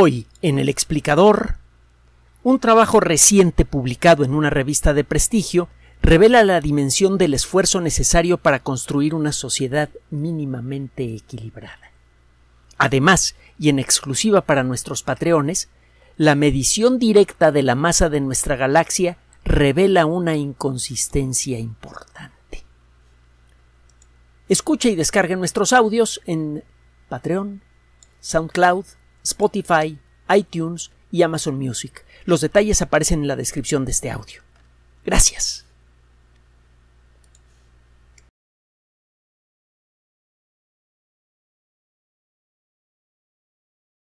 Hoy, en el explicador, un trabajo reciente publicado en una revista de prestigio revela la dimensión del esfuerzo necesario para construir una sociedad mínimamente equilibrada. Además, y en exclusiva para nuestros patreones, la medición directa de la masa de nuestra galaxia revela una inconsistencia importante. Escuche y descargue nuestros audios en Patreon, SoundCloud, Spotify, iTunes y Amazon Music. Los detalles aparecen en la descripción de este audio. Gracias.